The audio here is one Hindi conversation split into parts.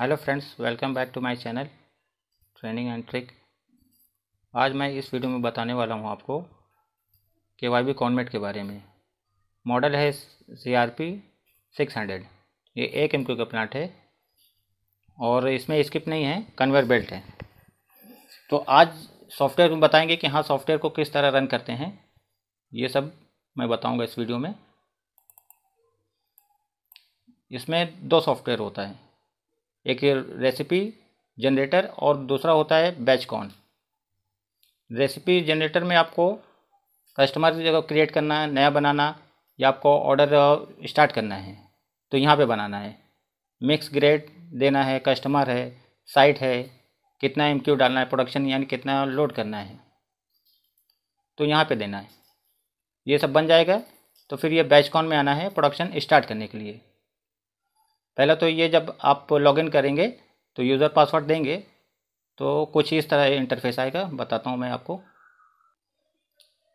hello friends welcome back to my channel training and trick आज मैं इस वीडियो में बताने वाला हूं आपको के वाई बी के बारे में मॉडल है C R P six hundred ये एक एम का प्लांट है और इसमें स्किप नहीं है कन्वेयर बेल्ट है तो आज सॉफ्टवेयर में बताएंगे कि हाँ सॉफ्टवेयर को किस तरह रन करते हैं ये सब मैं बताऊँगा इस वीडियो में इसमें दो सॉफ्टवेयर होता है एक रेसिपी जनरेटर और दूसरा होता है बैच कॉन रेसिपी जनरेटर में आपको कस्टमर की जगह क्रिएट करना है नया बनाना या आपको ऑर्डर स्टार्ट uh, करना है तो यहाँ पे बनाना है मिक्स ग्रेड देना है कस्टमर है साइट है कितना एम क्यू डालना है प्रोडक्शन यानी कितना लोड करना है तो यहाँ पे देना है ये सब बन जाएगा तो फिर ये बैच कॉन में आना है प्रोडक्शन स्टार्ट करने के लिए पहला तो ये जब आप लॉगिन करेंगे तो यूज़र पासवर्ड देंगे तो कुछ इस तरह इंटरफेस आएगा बताता हूँ मैं आपको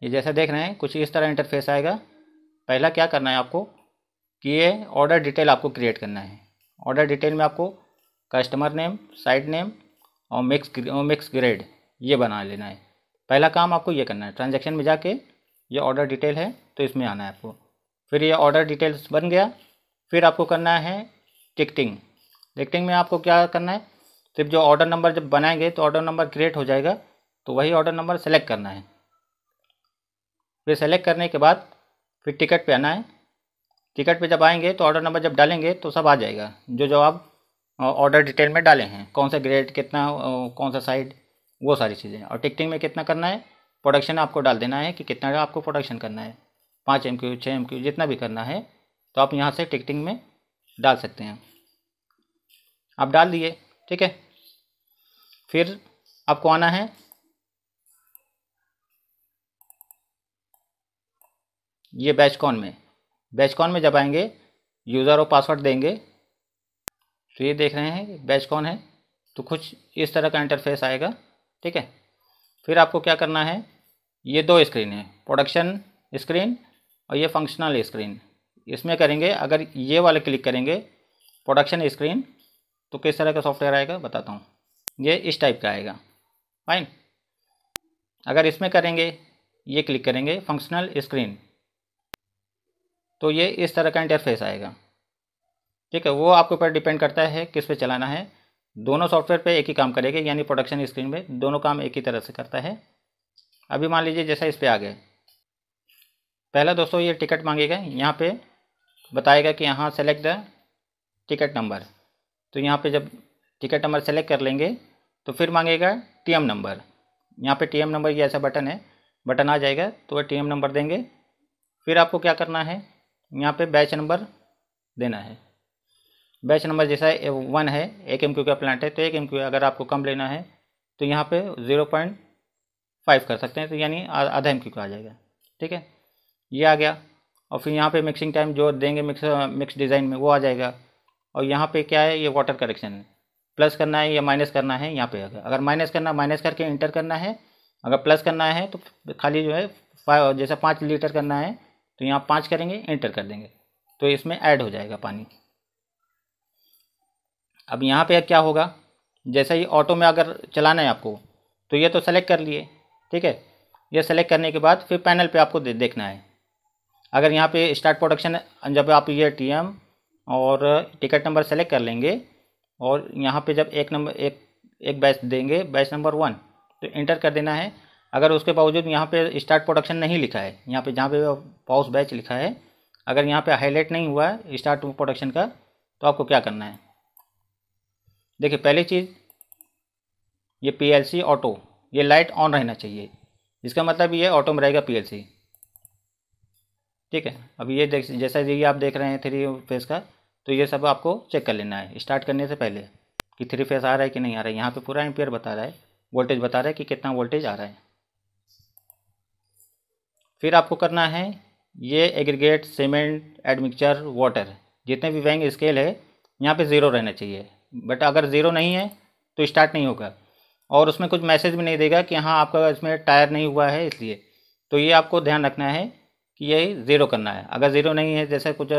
ये जैसा देख रहे हैं कुछ इस तरह इंटरफेस आएगा पहला क्या करना है आपको कि ये ऑर्डर डिटेल आपको क्रिएट करना है ऑर्डर डिटेल में आपको कस्टमर नेम साइड नेम और मिक्स मिक्स ग्रेड ये बना लेना है पहला काम आपको ये करना है ट्रांजेक्शन में जाके ये ऑर्डर डिटेल है तो इसमें आना है आपको फिर ये ऑर्डर डिटेल्स बन गया फिर आपको करना है टिकटिंग टिकटिंग में आपको क्या करना है सिर्फ जो ऑर्डर नंबर जब बनाएंगे तो ऑर्डर नंबर क्रिएट हो जाएगा तो वही ऑर्डर नंबर सेलेक्ट करना है फिर सेलेक्ट करने के बाद फिर टिकट पे आना है टिकट पे जब आएंगे तो ऑर्डर नंबर जब डालेंगे तो सब आ जाएगा जो जो आप ऑर्डर डिटेल में डाले हैं कौन सा ग्रेड कितना कौन सा साइड वो सारी चीज़ें और टिकटिंग में कितना करना है प्रोडक्शन आपको डाल देना है कि कितना आपको प्रोडक्शन करना है पाँच एम क्यू छः एम क्यू जितना भी करना है तो आप यहाँ से टिकटिंग में डाल सकते हैं आप डाल दिए ठीक है फिर आपको आना है ये बैचकॉन में बैचकॉन में जब आएंगे यूज़र और पासवर्ड देंगे तो ये देख रहे हैं बैच है तो कुछ इस तरह का इंटरफेस आएगा ठीक है फिर आपको क्या करना है ये दो स्क्रीन है प्रोडक्शन स्क्रीन और ये फंक्शनल स्क्रीन इसमें करेंगे अगर ये वाले क्लिक करेंगे प्रोडक्शन स्क्रीन तो किस तरह का सॉफ्टवेयर आएगा बताता हूँ ये इस टाइप का आएगा फाइन अगर इसमें करेंगे ये क्लिक करेंगे फंक्शनल स्क्रीन तो ये इस तरह का इंटरफेस आएगा ठीक है वो आपके ऊपर डिपेंड करता है किस पे चलाना है दोनों सॉफ्टवेयर पे एक ही काम करेगा यानी प्रोडक्शन स्क्रीन पे दोनों काम एक ही तरह से करता है अभी मान लीजिए जैसा इस पर आ गए पहला दोस्तों ये टिकट मांगेगा यहाँ पे बताएगा कि यहाँ सेलेक्ट द टिकट नंबर तो यहाँ पे जब टिकट नंबर सेलेक्ट कर लेंगे तो फिर मांगेगा टीएम नंबर यहाँ पे टीएम नंबर ये ऐसा बटन है बटन आ जाएगा तो वह टीएम नंबर देंगे फिर आपको क्या करना है यहाँ पे बैच नंबर देना है बैच नंबर जैसा वन है एक एम क्यू का प्लांट है तो एक एम क्यू अगर आपको कम लेना है तो यहाँ पे ज़ीरो पॉइंट फाइव कर सकते हैं तो यानी आधा एम क्यू का आ जाएगा ठीक है ये आ गया और फिर यहाँ पे मिक्सिंग टाइम जो देंगे मिक्स मिक्स डिज़ाइन में वो आ जाएगा और यहाँ पे क्या है ये वाटर करेक्शन है प्लस करना है या माइनस करना है यहाँ पे अगर अगर माइनस करना माइनस करके इंटर करना है अगर प्लस करना है तो खाली जो है फाइव जैसे पाँच लीटर करना है तो यहाँ पाँच करेंगे इंटर कर देंगे तो इसमें ऐड हो जाएगा पानी अब यहाँ पर क्या होगा जैसे ये ऑटो में अगर चलाना है आपको तो ये तो सेलेक्ट कर लिए ठीक है ये सेलेक्ट करने के बाद फिर पैनल पे आपको देखना है अगर यहाँ पे स्टार्ट प्रोडक्शन जब आप ये टी एम और टिकट नंबर सेलेक्ट कर लेंगे और यहाँ पे जब एक नंबर एक एक बैच देंगे बैच नंबर वन तो इंटर कर देना है अगर उसके बावजूद यहाँ पे स्टार्ट प्रोडक्शन नहीं लिखा है यहाँ पे जहाँ पे पाउस बैच लिखा है अगर यहाँ पे हाईलाइट नहीं हुआ है स्टार्ट प्रोडक्शन का तो आपको क्या करना है देखिए पहली चीज़ ये पी ऑटो ये लाइट ऑन रहना चाहिए इसका मतलब ये ऑटो में रहेगा पी ठीक है अब ये देख जैसा ये आप देख रहे हैं थ्री फेस का तो ये सब आपको चेक कर लेना है स्टार्ट करने से पहले कि थ्री फेस आ रहा है कि नहीं आ रहा है यहाँ पे पूरा एम्पियर बता रहा है वोल्टेज बता रहा है कि कितना वोल्टेज आ रहा है फिर आपको करना है ये एग्रीगेट सीमेंट एडमिक्चर वाटर जितने भी वैंग स्केल है यहाँ पे ज़ीरो रहना चाहिए बट अगर ज़ीरो नहीं है तो स्टार्ट नहीं होगा और उसमें कुछ मैसेज भी नहीं देगा कि हाँ आपका इसमें टायर नहीं हुआ है इसलिए तो ये आपको ध्यान रखना है कि ये ज़ीरो करना है अगर ज़ीरो नहीं है जैसे कुछ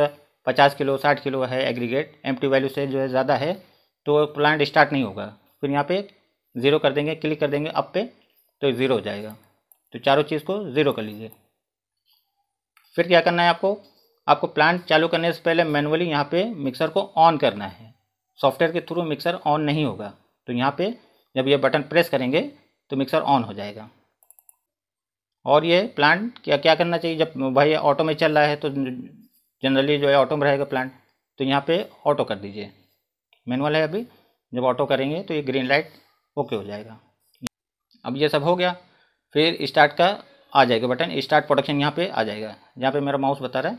पचास किलो साठ किलो है एग्रीगेट एम वैल्यू से जो है ज़्यादा है तो प्लांट स्टार्ट नहीं होगा फिर यहाँ पे ज़ीरो कर देंगे क्लिक कर देंगे अप पे तो ज़ीरो हो जाएगा तो चारों चीज़ को ज़ीरो कर लीजिए फिर क्या करना है आपको आपको प्लांट चालू करने से पहले मैनुअली यहाँ पे मिक्सर को ऑन करना है सॉफ्टवेयर के थ्रू मिक्सर ऑन नहीं होगा तो यहाँ पे जब ये बटन प्रेस करेंगे तो मिक्सर ऑन हो जाएगा और ये प्लांट क्या क्या करना चाहिए जब भाई ऑटो में चल रहा है तो जनरली जो है ऑटो में रहेगा प्लांट तो यहाँ पे ऑटो कर दीजिए मैनुअल है अभी जब ऑटो करेंगे तो ये ग्रीन लाइट ओके हो जाएगा अब ये सब हो गया फिर स्टार्ट का आ जाएगा बटन स्टार्ट प्रोडक्शन यहाँ पे आ जाएगा यहाँ पे मेरा माउस बता रहा है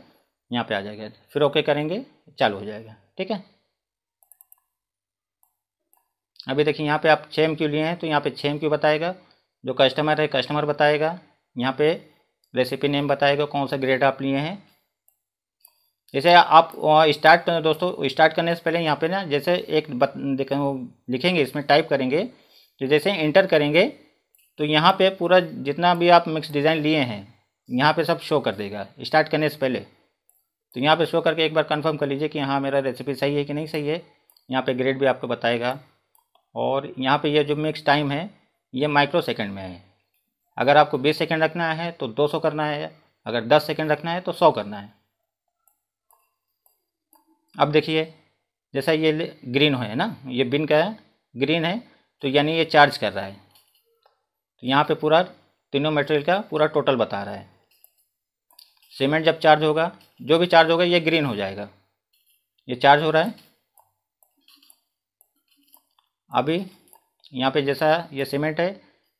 यहाँ पे आ जाएगा फिर ओके करेंगे चालू हो जाएगा ठीक है अभी देखिए यहाँ पे आप छः एम क्यू लिए हैं तो यहाँ पे छः एम क्यू बताएगा जो कस्टमर है कस्टमर बताएगा यहाँ पे रेसिपी नेम बताएगा कौन सा ग्रेड आप लिए हैं जैसे आप स्टार्ट दोस्तों स्टार्ट करने से पहले यहाँ पे ना जैसे एक बत, लिखेंगे इसमें टाइप करेंगे तो जैसे इंटर करेंगे तो यहाँ पे पूरा जितना भी आप मिक्स डिज़ाइन लिए हैं यहाँ पे सब शो कर देगा स्टार्ट करने से पहले तो यहाँ पे शो करके एक बार कंफर्म कर लीजिए कि हाँ मेरा रेसिपी सही है कि नहीं सही है यहाँ पे ग्रेड भी आपको बताएगा और यहाँ पे ये यह जो मिक्स टाइम है ये माइक्रो सेकेंड में है अगर आपको बीस सेकेंड रखना है तो दो सौ करना है अगर दस सेकेंड रखना है तो सौ करना है अब देखिए जैसा ये ग्रीन हो है ना ये बिन का है ग्रीन है तो यानी ये चार्ज कर रहा है तो यहाँ पे पूरा तीनों मटेरियल का पूरा टोटल बता रहा है सीमेंट जब चार्ज होगा जो भी चार्ज होगा ये ग्रीन हो जाएगा ये चार्ज हो रहा है अभी यहाँ पे जैसा ये सीमेंट है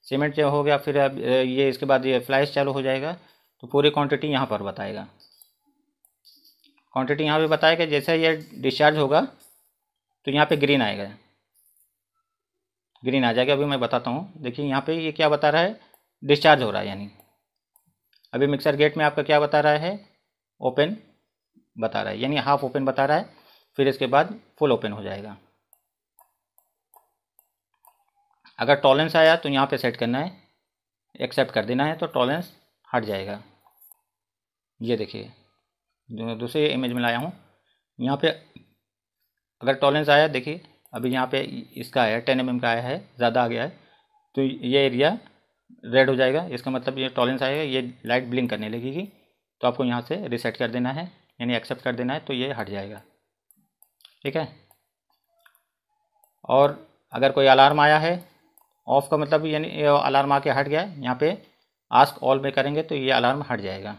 सीमेंट हो गया फिर अब ये इसके बाद ये फ्लाइस चालू हो जाएगा तो पूरी क्वांटिटी यहाँ पर बताएगा क्वांटिटी यहाँ पे बताएगा जैसे ये डिस्चार्ज होगा तो यहाँ पे ग्रीन आएगा ग्रीन आ जाएगा अभी मैं बताता हूँ देखिए यहाँ पे ये क्या बता रहा है डिस्चार्ज हो रहा है यानी अभी मिक्सर गेट में आपका क्या बता रहा है ओपन बता रहा है यानी हाफ ओपन बता रहा है फिर इसके बाद फुल ओपन हो जाएगा अगर टॉलेंस आया तो यहाँ पे सेट करना है एक्सेप्ट कर देना है तो टॉलेंस हट जाएगा ये देखिए दूसरे इमेज में लाया हूँ यहाँ पे अगर टॉलेंस आया देखिए अभी यहाँ पे इसका आया टेन एम mm का आया है ज़्यादा आ गया है तो ये एरिया रेड हो जाएगा इसका मतलब ये टॉलेंस आएगा ये लाइट ब्लिंक करने लगेगी तो आपको यहाँ से रिसेट कर देना है यानी एक्सेप्ट कर देना है तो ये हट जाएगा ठीक है और अगर कोई अलार्म आया है ऑफ का मतलब यानी अलार्म आके हट गया यहाँ पे आस्क ऑल में करेंगे तो ये अलार्म हट जाएगा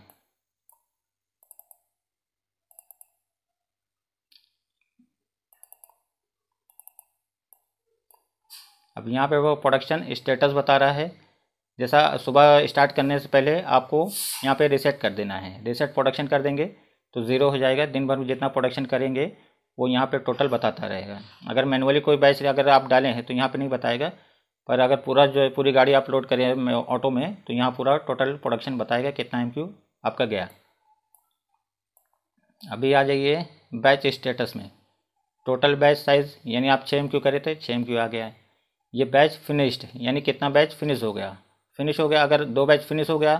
अब यहाँ पे वो प्रोडक्शन स्टेटस बता रहा है जैसा सुबह स्टार्ट करने से पहले आपको यहाँ पे रिसेट कर देना है रिसेट प्रोडक्शन कर देंगे तो ज़ीरो हो जाएगा दिन भर में जितना प्रोडक्शन करेंगे वो यहाँ पे टोटल बताता रहेगा अगर मैनुअली कोई बैच अगर आप डालें हैं तो यहाँ पे नहीं बताएगा पर अगर पूरा जो है पूरी गाड़ी आप लोड करें ऑटो में तो यहाँ पूरा टोटल प्रोडक्शन बताएगा कितना एम आपका गया अभी आ जाइए बैच स्टेटस में टोटल बैच साइज़ यानी आप छः एम करे थे छः एम आ गया है ये बैच फिनिश्ड यानी कितना बैच फिनिश हो गया फिनिश हो गया अगर दो बैच फिनिश हो गया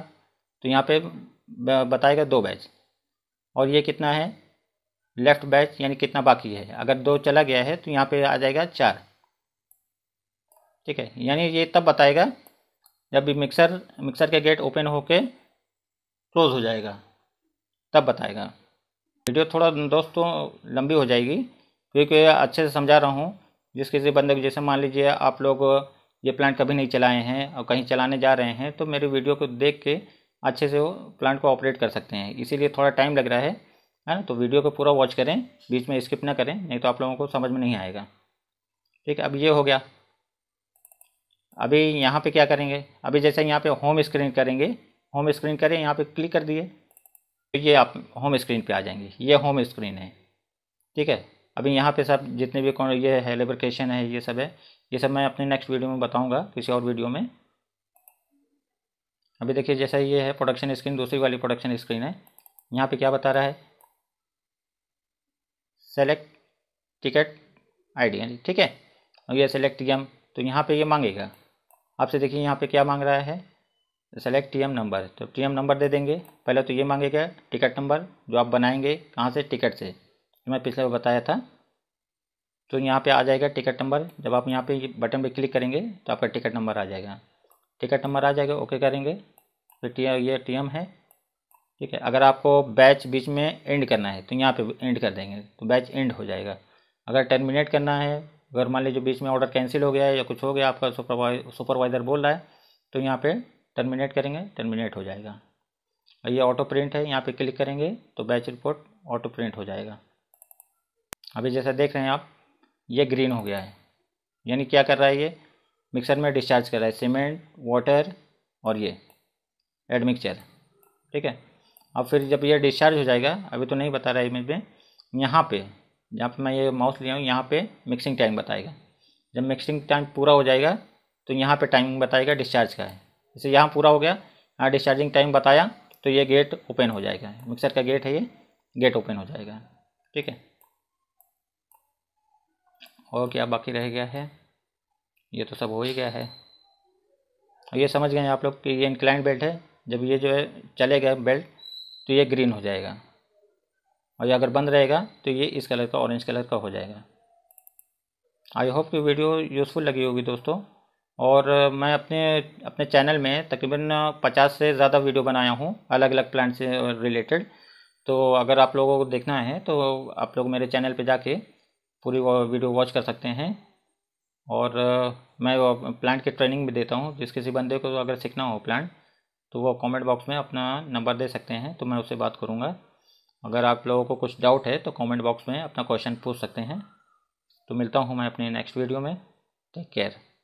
तो यहाँ पे बताएगा दो बैच और ये कितना है लेफ़्ट बैच यानी कितना बाकी है अगर दो चला गया है तो यहाँ पे आ जाएगा चार ठीक है यानी ये तब बताएगा जब भी मिक्सर मिक्सर के गेट ओपन होके क्लोज हो जाएगा तब बताएगा वीडियो थोड़ा दोस्तों लंबी हो जाएगी क्योंकि अच्छे से समझा रहा हूँ जिस किसी बंदे को जैसे मान लीजिए आप लोग ये प्लांट कभी नहीं चलाए हैं और कहीं चलाने जा रहे हैं तो मेरी वीडियो को देख के अच्छे से वो प्लांट को ऑपरेट कर सकते हैं इसीलिए थोड़ा टाइम लग रहा है है ना तो वीडियो को पूरा वॉच करें बीच में स्किप ना करें नहीं तो आप लोगों को समझ में नहीं आएगा ठीक है अब ये हो गया अभी यहाँ पे क्या करेंगे अभी जैसे यहाँ पे होम स्क्रीन करेंगे होम स्क्रीन करें यहाँ पे क्लिक कर दिए तो ये आप होम स्क्रीन पे आ जाएंगे ये होम स्क्रीन है ठीक है अभी यहाँ पे सब जितने भी कौन ये है लेबरकेशन है ये सब है ये सब मैं अपने नेक्स्ट वीडियो में बताऊँगा किसी और वीडियो में अभी देखिए जैसा ये है प्रोडक्शन स्क्रीन दूसरी वाली प्रोडक्शन स्क्रीन है यहाँ पर क्या बता रहा है सेलेक्ट टिकट आई ठीक है और ये सेलेक्ट एम तो यहाँ पे ये मांगेगा आपसे देखिए यहाँ पे क्या मांग रहा है सेलेक्ट टीएम नंबर तो टीएम नंबर दे देंगे पहले तो ये मांगेगा टिकट नंबर जो आप बनाएंगे कहाँ से टिकट से जो मैं पिछले बताया था तो यहाँ पे आ जाएगा टिकट नंबर जब आप यहाँ पे बटन पे क्लिक करेंगे तो आपका टिकट नंबर आ जाएगा टिकट नंबर आ जाएगा ओके करेंगे तो टी ये टी है ठीक है अगर आपको बैच बीच में एंड करना है तो यहाँ पे एंड कर देंगे तो बैच एंड हो जाएगा अगर टर्मिनेट करना है अगर मान लीजिए बीच में ऑर्डर कैंसिल हो गया है या कुछ हो गया आपका सुपरवाइज़र बोल रहा है तो यहाँ पे टर्मिनेट करेंगे टर्मिनेट हो जाएगा और ये ऑटो प्रिंट है यहाँ पे क्लिक करेंगे तो बैच रिपोर्ट ऑटो प्रिंट हो जाएगा अभी जैसा देख रहे हैं आप ये ग्रीन हो गया है यानी क्या कर रहा है ये मिक्सर में डिस्चार्ज कर रहा है सीमेंट वाटर और ये एडमिक्चर ठीक है अब फिर जब ये डिस्चार्ज हो जाएगा अभी तो नहीं बता रहा है इमेज में यहाँ पे यहाँ पे मैं ये माउस लिया हूँ यहाँ पे मिक्सिंग टाइम बताएगा जब मिक्सिंग टाइम पूरा हो जाएगा तो यहाँ पे टाइमिंग बताएगा डिस्चार्ज का है जैसे यहाँ पूरा हो गया यहाँ डिस्चार्जिंग टाइम बताया तो ये गेट ओपन हो जाएगा मिक्सर का गेट है ये गेट ओपन हो जाएगा ठीक है और क्या बाकी रह गया है ये तो सब हो ही गया है ये समझ गए आप लोग कि ये इंक्लाइंट बेल्ट है जब ये जो है चले गए बेल्ट तो ये ग्रीन हो जाएगा और ये अगर बंद रहेगा तो ये इस कलर का ऑरेंज कलर का हो जाएगा आई होप कि वीडियो यूज़फुल लगी होगी दोस्तों और मैं अपने अपने चैनल में तकरीबन 50 से ज़्यादा वीडियो बनाया हूँ अलग अलग प्लांट से रिलेटेड तो अगर आप लोगों को देखना है तो आप लोग मेरे चैनल पे जाके पूरी वीडियो वॉच कर सकते हैं और मैं प्लांट की ट्रेनिंग भी देता हूँ जिस किसी बंदे को अगर सीखना हो प्लांट तो वो कमेंट बॉक्स में अपना नंबर दे सकते हैं तो मैं उससे बात करूँगा अगर आप लोगों को कुछ डाउट है तो कमेंट बॉक्स में अपना क्वेश्चन पूछ सकते हैं तो मिलता हूँ मैं अपने नेक्स्ट वीडियो में टेक केयर